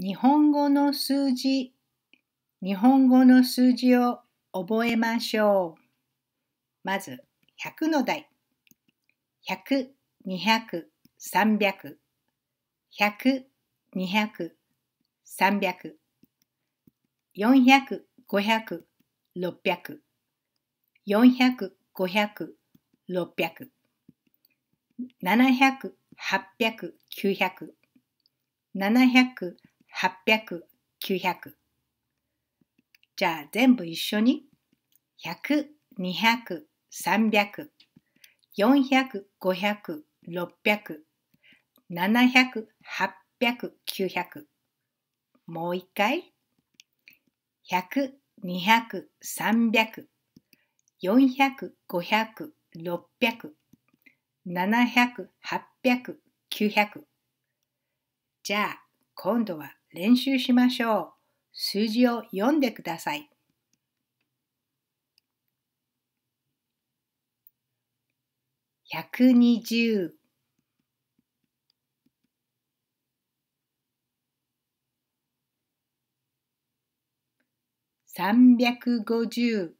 日本語の数字、日本語の数字を覚えましょう。まず、100の台。100、200、300。100、200、300。400、500、600。400、500、600。700、800、900。700、800、900。じゃあ全部一緒に100、200、300、400、500、600、700、800、900。もう一回。100、200、300、400、500、600、700、800、900。じゃあ今度は練習しましょう。数字を読んでください。120 350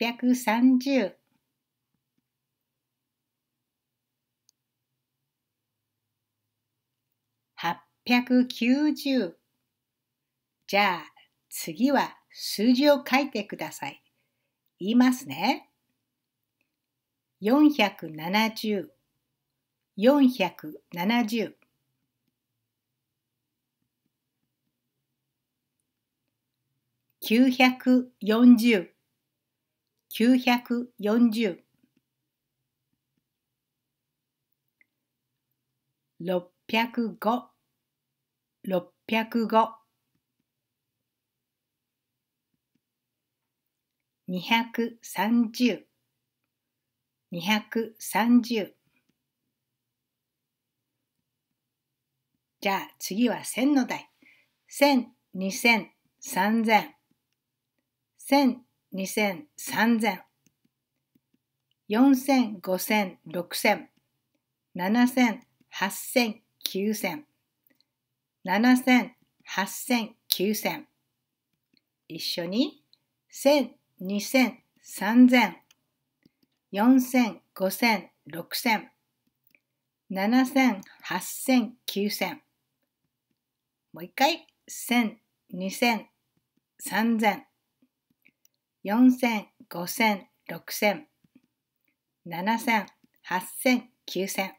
630 690。じゃあ、次は数字を書いてください。言いますね。470。470。940 940 605六百五、二百三十、二百三十。じゃあ次は千の台。千、二千、三千。千、二千、三千。四千、五千、六千。七千、八千、九千。七千、千、千。八九一緒に千、二千、三千、四千、五千、六千、七千、八千、九千。もう一回、千、二千、三千、四千、五千、六千、七千、八千、九千。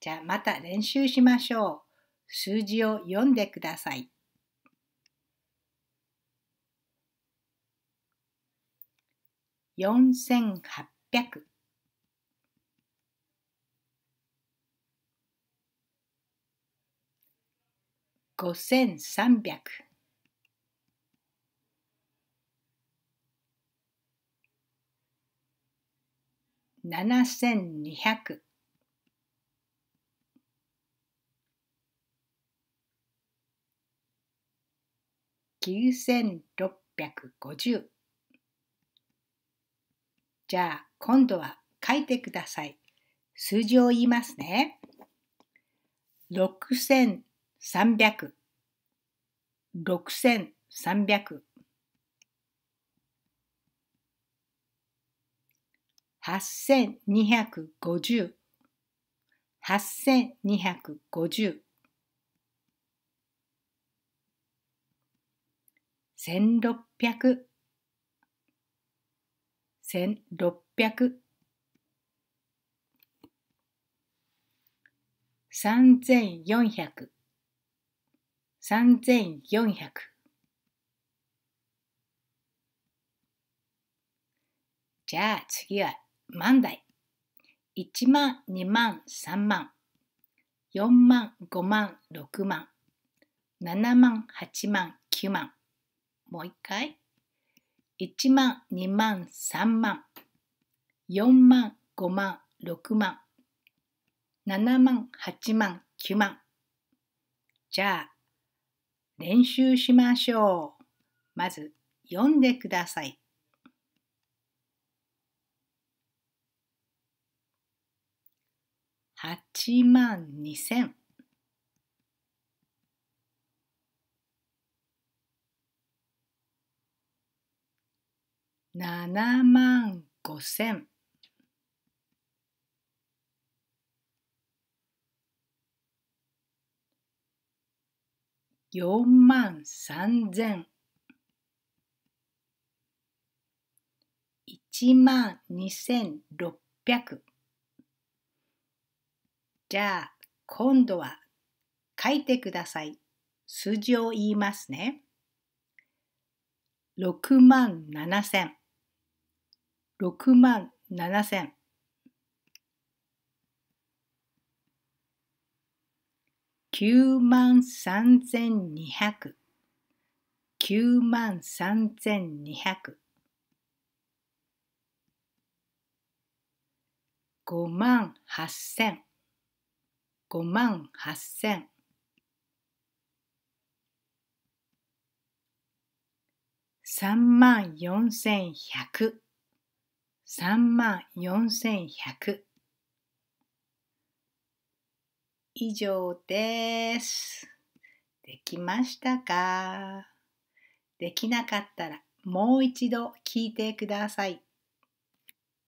じゃあまた練習しましょう。数字を読んでください。四千八百。五千三百。七千二百。9650じゃあ今度は書いてください。数字を言いますね。6300 6300 8250 8250 1600 1600 3400 3400じゃあ次は万代。1万、2万、3万。4万、5万、6万。7万、8万、9万。もう一回。1万、2万、3万、4万、5万、6万、7万、8万、9万。じゃあ、練習しましょう。まず、読んでください。8万2千7万5千4万3千1万2600じゃあ今度は書いてください。数字を言いますね。6万7千。六万七千。九万三千二百。九万三千二百。五万八千。五万八千。三万四千百。3万4100以上です。できましたかできなかったらもう一度聞いてください。